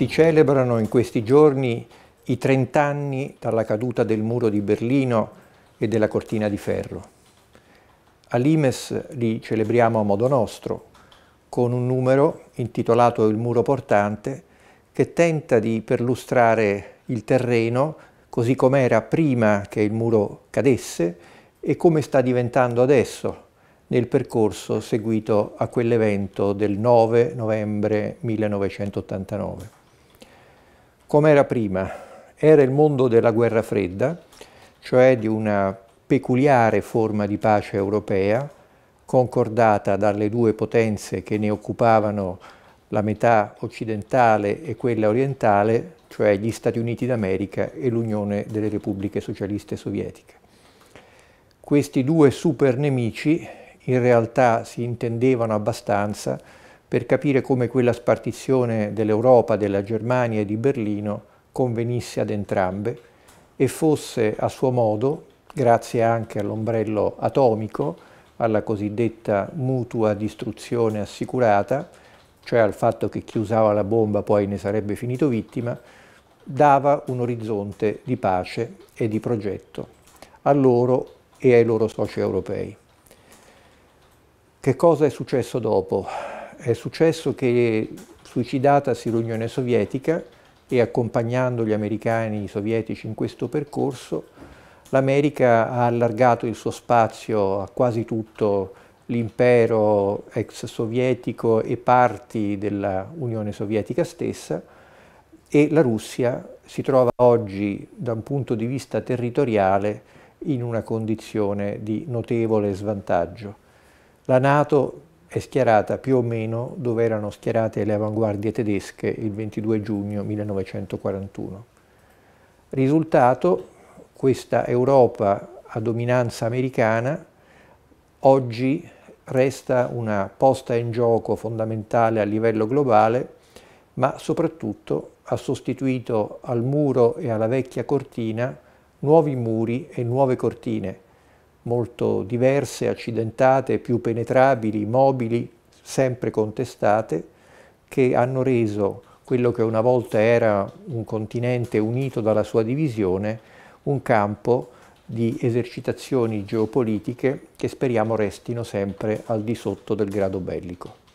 Si celebrano in questi giorni i trent'anni dalla caduta del muro di Berlino e della cortina di ferro. A Limes li celebriamo a modo nostro, con un numero intitolato Il muro portante, che tenta di perlustrare il terreno così com'era prima che il muro cadesse e come sta diventando adesso nel percorso seguito a quell'evento del 9 novembre 1989 come era prima. Era il mondo della guerra fredda, cioè di una peculiare forma di pace europea, concordata dalle due potenze che ne occupavano la metà occidentale e quella orientale, cioè gli Stati Uniti d'America e l'Unione delle Repubbliche Socialiste Sovietiche. Questi due super nemici in realtà si intendevano abbastanza per capire come quella spartizione dell'Europa, della Germania e di Berlino convenisse ad entrambe e fosse a suo modo, grazie anche all'ombrello atomico, alla cosiddetta mutua distruzione assicurata, cioè al fatto che chi usava la bomba poi ne sarebbe finito vittima, dava un orizzonte di pace e di progetto a loro e ai loro soci europei. Che cosa è successo dopo? È successo che suicidatasi l'Unione Sovietica e accompagnando gli americani i sovietici in questo percorso, l'America ha allargato il suo spazio a quasi tutto l'impero ex sovietico e parti dell'Unione Sovietica stessa e la Russia si trova oggi da un punto di vista territoriale in una condizione di notevole svantaggio. La Nato è schierata più o meno dove erano schierate le avanguardie tedesche il 22 giugno 1941. Risultato, questa Europa a dominanza americana oggi resta una posta in gioco fondamentale a livello globale, ma soprattutto ha sostituito al muro e alla vecchia cortina nuovi muri e nuove cortine, molto diverse, accidentate, più penetrabili, mobili, sempre contestate, che hanno reso quello che una volta era un continente unito dalla sua divisione, un campo di esercitazioni geopolitiche che speriamo restino sempre al di sotto del grado bellico.